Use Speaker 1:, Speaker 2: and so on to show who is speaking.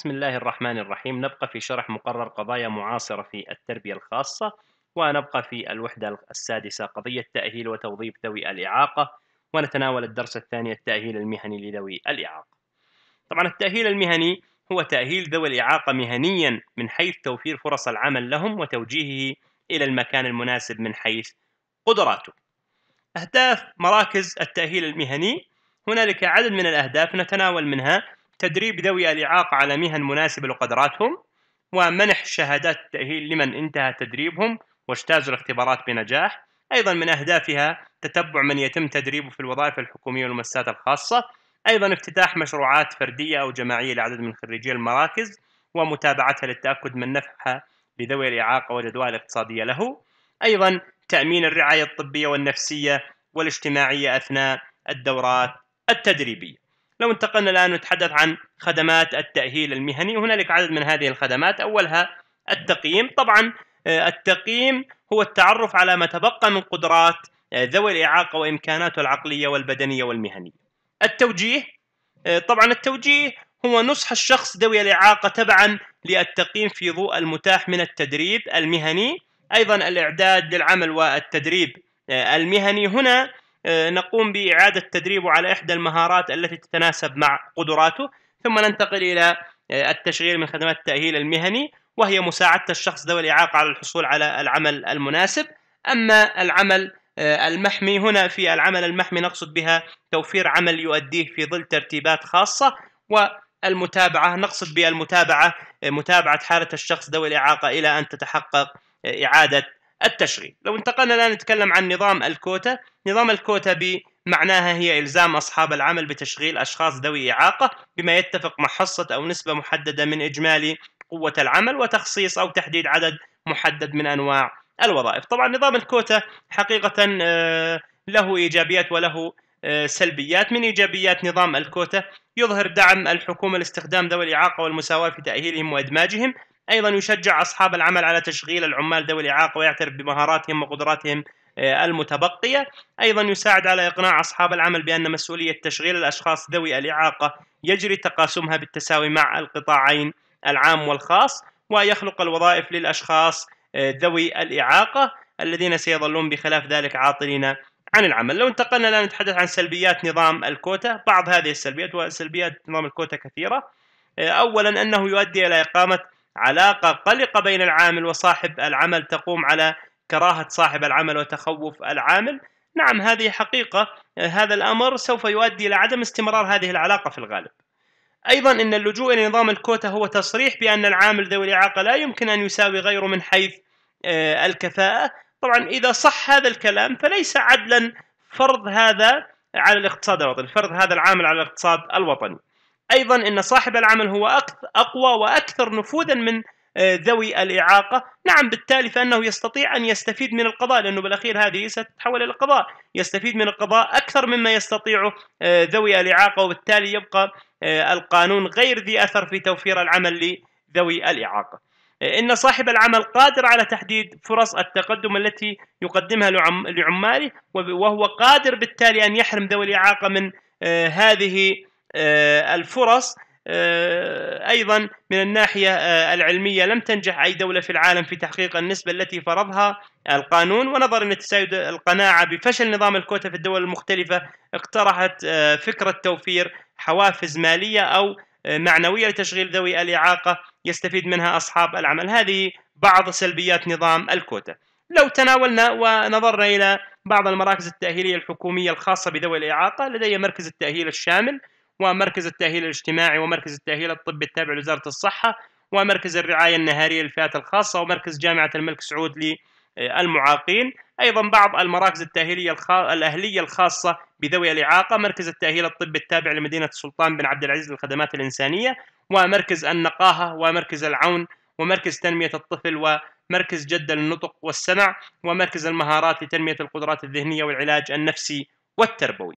Speaker 1: بسم الله الرحمن الرحيم نبقى في شرح مقرر قضايا معاصرة في التربية الخاصة ونبقى في الوحدة السادسة قضية تأهيل وتوظيف ذوي الإعاقة ونتناول الدرس الثاني التأهيل المهني لذوي الإعاقة طبعا التأهيل المهني هو تأهيل ذوي الإعاقة مهنيا من حيث توفير فرص العمل لهم وتوجيهه إلى المكان المناسب من حيث قدراته أهداف مراكز التأهيل المهني هنالك عدد من الأهداف نتناول منها تدريب ذوي الإعاقة على مهن مناسبة لقدراتهم ومنح شهادات التأهيل لمن انتهى تدريبهم واجتازوا الاختبارات بنجاح أيضا من أهدافها تتبع من يتم تدريبه في الوظائف الحكومية والمؤسسات الخاصة أيضا افتتاح مشروعات فردية أو جماعية لعدد من خريجي المراكز ومتابعتها للتأكد من نفعها لذوي الإعاقة والجدوى الاقتصادية له أيضا تأمين الرعاية الطبية والنفسية والاجتماعية أثناء الدورات التدريبية لو انتقلنا الآن نتحدث عن خدمات التأهيل المهني هنالك عدد من هذه الخدمات أولها التقييم طبعا آه، التقييم هو التعرف على ما تبقى من قدرات آه، ذوي الإعاقة وإمكاناته العقلية والبدنية والمهنية التوجيه آه، طبعا التوجيه هو نصح الشخص ذوي الإعاقة تبعا للتقييم في ضوء المتاح من التدريب المهني أيضا الإعداد للعمل والتدريب المهني هنا آه، نقوم بإعادة تدريبه على إحدى المهارات التي تتناسب مع قدراته ثم ننتقل إلى آه، التشغيل من خدمات التأهيل المهني وهي مساعدة الشخص ذوي الإعاقة على الحصول على العمل المناسب أما العمل آه، المحمي هنا في العمل المحمي نقصد بها توفير عمل يؤديه في ظل ترتيبات خاصة والمتابعة نقصد بالمتابعة متابعة حالة الشخص ذوي الإعاقة إلى أن تتحقق إعادة التشغيل لو انتقلنا الآن نتكلم عن نظام الكوتا نظام الكوتا بمعناها هي إلزام أصحاب العمل بتشغيل أشخاص ذوي إعاقة بما يتفق مع حصة أو نسبة محددة من إجمالي قوة العمل وتخصيص أو تحديد عدد محدد من أنواع الوظائف طبعا نظام الكوتا حقيقة آه، له إيجابيات وله آه، سلبيات من إيجابيات نظام الكوتا يظهر دعم الحكومة لاستخدام ذوي الإعاقة والمساواة في تأهيلهم وإدماجهم أيضا يشجع أصحاب العمل على تشغيل العمال ذوي الإعاقة ويعترف بمهاراتهم وقدراتهم آه، المتبقية أيضا يساعد على إقناع أصحاب العمل بأن مسؤولية تشغيل الأشخاص ذوي الإعاقة يجري تقاسمها بالتساوي مع القطاعين العام والخاص ويخلق الوظائف للأشخاص آه، ذوي الإعاقة الذين سيظلون بخلاف ذلك عاطلين عن العمل لو انتقلنا الآن نتحدث عن سلبيات نظام الكوتا بعض هذه السلبيات وسلبيات نظام الكوتا كثيرة آه، أولا أنه يؤدي إلى إقامة علاقة قلقة بين العامل وصاحب العمل تقوم على كراهة صاحب العمل وتخوف العامل نعم هذه حقيقة هذا الأمر سوف يؤدي إلى عدم استمرار هذه العلاقة في الغالب أيضا أن اللجوء إلى نظام الكوتا هو تصريح بأن العامل ذوي الإعاقة لا يمكن أن يساوي غيره من حيث آه، الكفاءة طبعا إذا صح هذا الكلام فليس عدلا فرض هذا على الاقتصاد الوطني فرض هذا العامل على الاقتصاد الوطني ايضا ان صاحب العمل هو اقوى واكثر نفوذا من آه، ذوي الإعاقة نعم بالتالي فإنه يستطيع أن يستفيد من القضاء لأنه بالأخير هذه ستتحول إلى القضاء يستفيد من القضاء أكثر مما يستطيعه آه، ذوي الإعاقة وبالتالي يبقى آه، القانون غير ذي أثر في توفير العمل لذوي الإعاقة إن صاحب العمل قادر على تحديد فرص التقدم التي يقدمها لعماله وهو قادر بالتالي أن يحرم ذوي الإعاقة من هذه آه، الفرص آه، ايضا من الناحيه آه، العلميه لم تنجح اي دوله في العالم في تحقيق النسبه التي فرضها القانون ونظرا لتسايد القناعه بفشل نظام الكوتا في الدول المختلفه اقترحت فكره توفير حوافز ماليه او معنويه لتشغيل ذوي الاعاقه يستفيد منها اصحاب العمل هذه بعض سلبيات نظام الكوتا لو تناولنا ونظرنا الى بعض المراكز التاهيليه الحكوميه الخاصه بذوي الاعاقه لدي مركز التاهيل الشامل ومركز التأهيل الاجتماعي ومركز التأهيل الطبي التابع لوزارة الصحة ومركز الرعاية النهارية للفئات الخاصة ومركز جامعة الملك سعود للمعاقين أيضا بعض المراكز التأهيلية الأهلية الخاصة بذوي الإعاقة مركز التأهيل الطبي التابع لمدينة السلطان بن عبد العزيز للخدمات الإنسانية ومركز النقاهة ومركز العون ومركز تنمية الطفل و مركز جدة للنطق والسمع ومركز المهارات لتنمية القدرات الذهنية والعلاج النفسي والتربوي